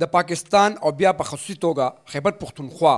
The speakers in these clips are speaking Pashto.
د پاکستان او بیا په خصوصي توګه خیبر پښتونخوا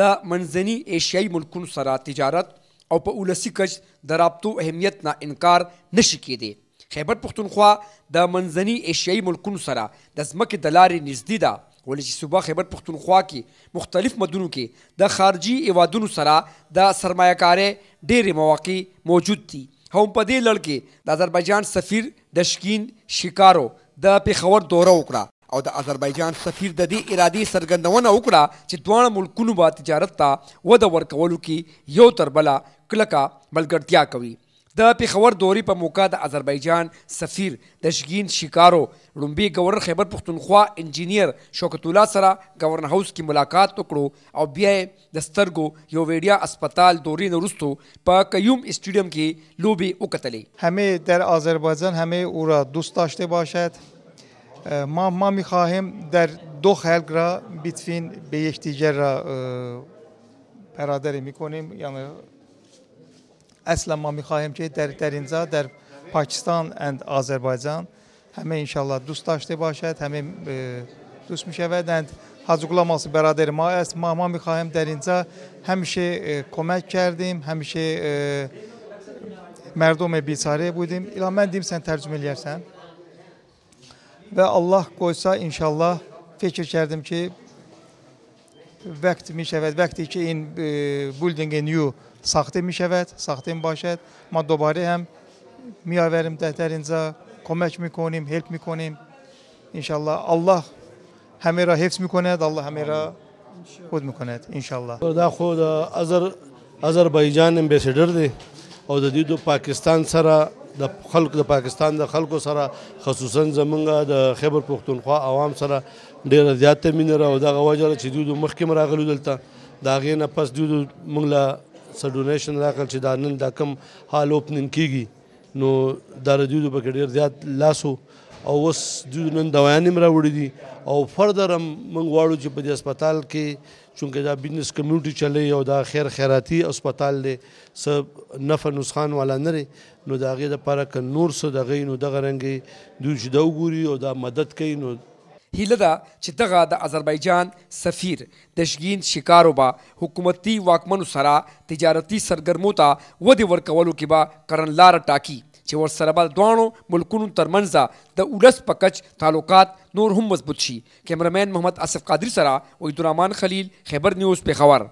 د منځني ایشیایي ملکونو سره تجارت او په اولسي کچ د رابطو اهمیت نه انکار نشي کېدی خیبر پښتونخوا د منځني ایشیایي ملکونو سره د ځمکې د لارې نږدې ده ولې چې صوبه خیبر پښتونخوا کې مختلف مدنو کې د خارجي ایوادونو سره د سرمایه‌کارۍ ډېرې مواقع موجود دي هم په دې لړ کې د آذربایجان سفیر د شکین شکارو د پیښور دوره وکړه او د آذربایجان سفیر د دې ارادي سرګندونه وکړه چې دوه ملکونو با تجارت ته وده ورکولو کې یو تر بل کلکا ملګرتیا کوي د پیښور دوري په موقع د آذربایجان سفیر د شګین شکارو رومبي گورنر خیبر پختونخوا انجینیر شوکت الله سره گورنر هاوس کې ملاقات وکړو او بیا د سترګو یو ویډیا اسپیټال دوري نورستو په قیوم استادیوم کې لوبي وکټلې همه در آذربایجان همه او را دوست داشته باشد ما ما میخواهیم در دو خلق را بتوین به یکدیگر را برادری میکنیم یعنی اصلا ما میخواهیم که در در اینجا در پاکستان اند آذربایجان همه انشالله دوست داشته باشد همه دوست میشود اند حاج غلام برادر ما است ما ما میخواهیم در اینجا همیشه کمک کردیم همیشه مردم بیچاره بودیم الا من دیم سن ترجمه لیرسن Ve Allah koysa inşallah fikir çerdim ki, vəqt mişevet vakti ki, in e, building a new sahte mişevet saxti başet, ma dobarə həm miyavərim dəhtərincə, mi mikonim, help mi mikonim. İnşallah Allah همه را mi میکند Allah همه را mi میکند انشاءالله دا خو Azer ازر اذربایجان امبیسډر دی او د Pakistan د د خلکو د پاکستان د خلکو سره خصوصا زمونږ د خیبر پښتونخوا عوام سره ډیره زیاته مینه را او دغه وجه چې دوی د مخکې راغلو دلته د هغې نه پس دوی مونږ له څه ډونیشن راکړل چې دا نن دا کم حال اوپننګ کیږي نو دا د دوی په ډیر زیات لاسو او اوس د نن دوایان هم راوړي دي او فردر هم موږ واړو چې په دې هسپتال کې چونکه دا بزنس کمیونټي چلی او دا خیر خیراتي هسپتال دی څه نفع نسخان والا نه نو د هغې دپاره که نور څه دغه نو دغه رنګې دوی چې دا وګوري او دا مدد کوي نو هیله ده چې دغه د آذربایجان سفیر دشګین شکاروبا حکومتي واکمنو سره تجارتي سرګرمو ته ودې ورکولو کې به کړنلاره ټاکي چې ورسره بل دوانو ملکونو ترمنځ د اولس پکچ تعلقات نور هم مضبوط شي کیمرمین محمد اسف قادری سره وېدرامان خلیل خیبر نیوز په خبر